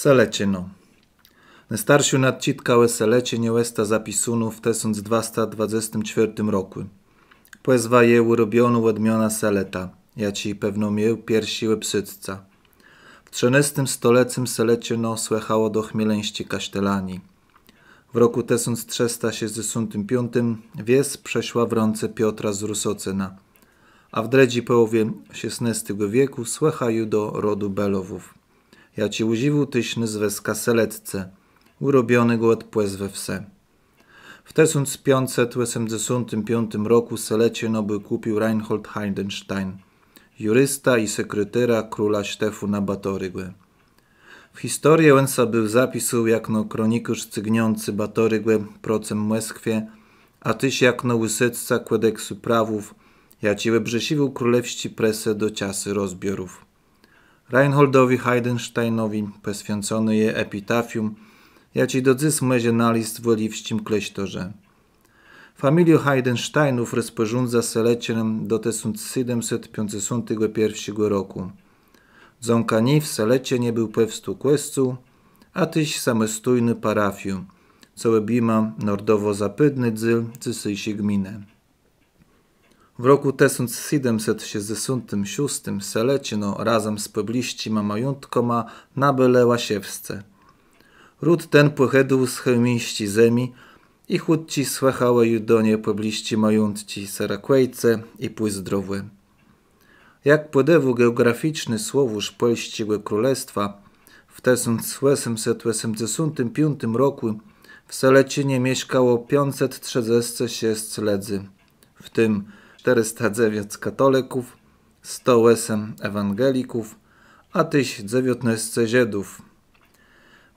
Selecieno. Najstarši Selecie nie Westa zapisunu w 1224 roku. Poezwa je urobionu odmiona seleta, ci pewno miał piersi lepsytca. W XIII stolecym Selecino słychało do chmieleńści kasztelani. W roku 1365 wies przeszła w ręce Piotra z Rusocyna, a w dredzi połowie XVI wieku słychają do rodu Belowów ja cię uziwu tyśny weska skaseletce, urobiony go od we wse. W piątym roku selecie noby kupił Reinhold Heidenstein, jurysta i sekretyra króla na Batorygłę. W historii Łęsa był zapisał jakno kronikusz cygniący Batorygłę procem Młeskwie, a tyś jakno łysecca kodeksu prawów, ja ci wybrzesiwił królewści presę do ciasy rozbiorów. Reinholdowi Heidensteinowi poświęcony je epitafium, jaci na list w Oliwskim kleśtorze. Familię Heidensteinów rozporządza selecinem do 1751 roku. Dzonkaniej w selecie nie był pewstu kwestu, a tyś samostójny parafiu, co bima nordowo-zapydny dzyl cysyjsi gminę. W roku 1766 Selecino razem z majątko majątkoma nabylęła siewce. Ród ten pochedł z chełmiści zemi i chudci słechałej do niej pobliżci majątci Serakwejce i Pójdrowy. Jak podewu geograficzny słowusz polskiego królestwa w 1885 roku w Selecinie mieszkało 536 ledzy, w tym 409 katoleków, 108 ewangelików, a 1019 Żydów.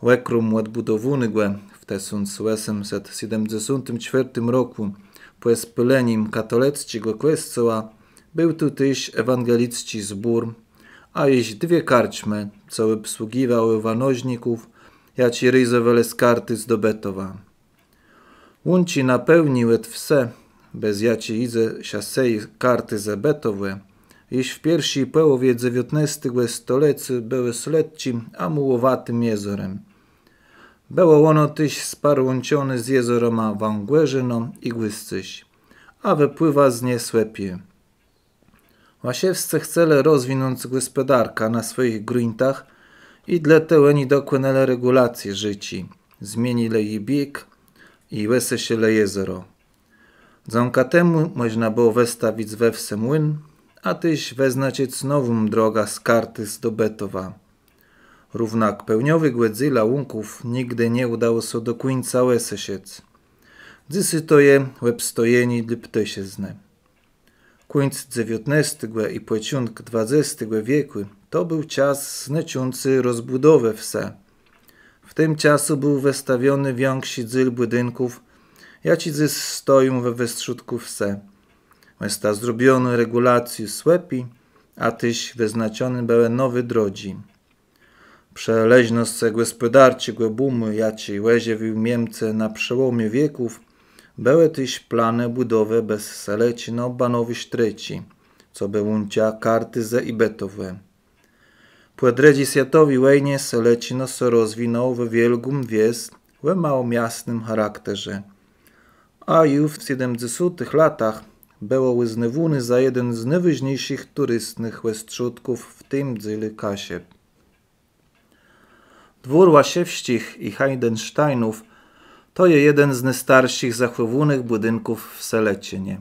Lekrum odbudowunigue w 1874 roku po spyleniem katoleckiego kościoła był tu tyś ewangelicki zbór, a iś dwie karczmy, co obsługiwały wanożników, jak i ryzowele z karty z Dobetowa. Łąci napełniły wse, bez jacie idze siasei karty ze zebetowe, jeś w pierwszej połowie dziewiętnastego stolecy były sledci amułowatym jezorem. Było ono tyś sparłąciony z jezoroma wągłerzyną no, i głyscyś, a wypływa z nie słepie. Łasiewce chcele rozwinąć gospodarka na swoich gruntach i dla oni dokonali regulacji życi, zmienili jej bieg i wese się jezoro. Dząka temu można było wstawić we wsem młyn, a tyś weznaczyć nową droga z karty Betowa. Równak pełniowy głedzyla łunków nigdy nie udało się so do końca łesesiec. Dzysy to je łeb stojeni dyptesiezne. Końc dziewiętnastego i płeciunk dwadzieścia wieku to był czas znaczący rozbudowy wse. W tym czasu był wystawiony większy dzyl budynków – jaci stoją we wystrzudkówce. Mesta zrobiony, regulacji słepi, a tyś wyznaczony były nowy drodzi. Przeleźno z głębumy, ja ci łezie w Niemce na przełomie wieków, były tyś plany budowy bez seleci na no banowi co by łuncia karty ze i betowe. Płedredzi światowi łejnie seleci no so rozwinął we wielgum wies, we małomiasnym charakterze a już w 70 latach było uznawany za jeden z najważniejszych turystycznych łestrzutków w tym kasie. Dwór Łasiewskich i Heidensteinów to je jeden z najstarszych zachowanych budynków w Selecinie.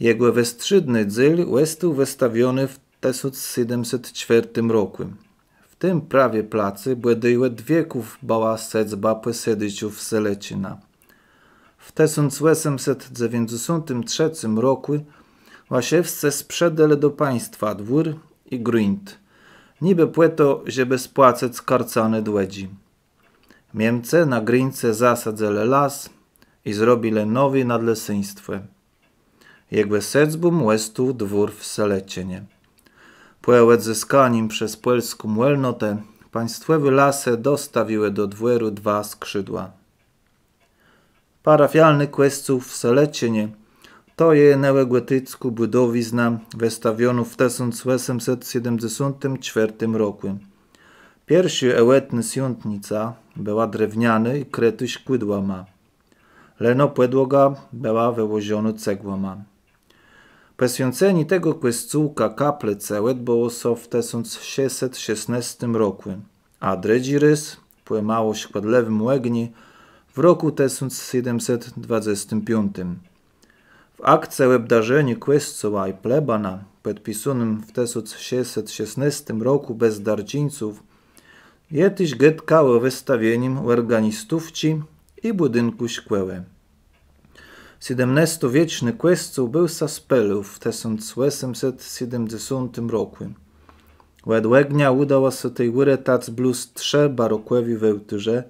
Jego westrzydny dzyl został wystawiony w 1704 roku. W tym prawie placy były dwie wieków bała sedzba w Selecina. W 1893 roku Łasiewsce sprzedali do państwa dwór i grunt. Niby płeto, żeby spłacać skarcane dłedzi. Niemcy na grince zasadzeli las i zrobili nowe nadlesyństwo. Jakby sedzbu łestu dwór w Selecienie. Płełec zyskanim przez polską łelnotę państwowe lasy dostawiły do dworu dwa skrzydła parafialny questów w Selecinie. To je neogotycku budowizna wystawiono w 1874 roku. Pierwszy ełetny świątnica była drewniany i kretyś kłydłama. Leno podłoga była wyłożona cegłama. Poświęceni tego kwestcułka kaple cełet było so w 1616 roku, a dredzirys płymało się pod lewym łegni w roku 1725. W akce obdarzenia Quescowa i plebana, podpisanym w 1616 roku bez darczyńców, Jetiś getkało wystawieniem organistówci i budynku szkłeły. XVII-wieczny Quesców był saspelów w 1870 roku. Wedłegnia udało się tej uretać bluz trze barokłewi wełtyrze,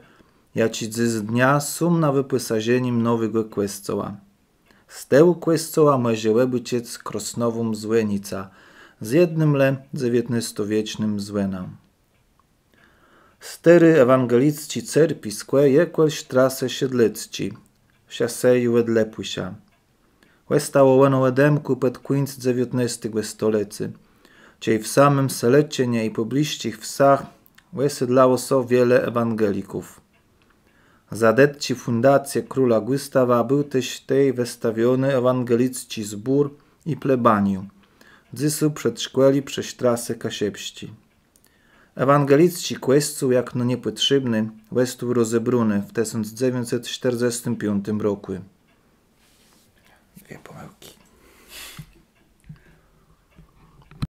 Jaci z dnia sum na wyposażeniem nowego kwestora. Z tego kwestora może być krosnową złenica, z jednym le XIX-wiecznym złenem. Stery ewangelicci cerpi skłe jekłeś trasę siedlecci, siaseju wedlepusia. Westało łeno edemku pod quinc XIX stoleci, czyli w samym selecie i pobliższych wsach wesedlało so wiele ewangelików. Zadetci fundację króla Gustawa był też tej wystawiony ewangelicki zbór i plebaniu. Dzysu przedszkoli przez trasę kasiepści. Ewangelicci kwestu, jak no niepotrzebny westów rozebruny w 1945 roku. Dwie pomyłki.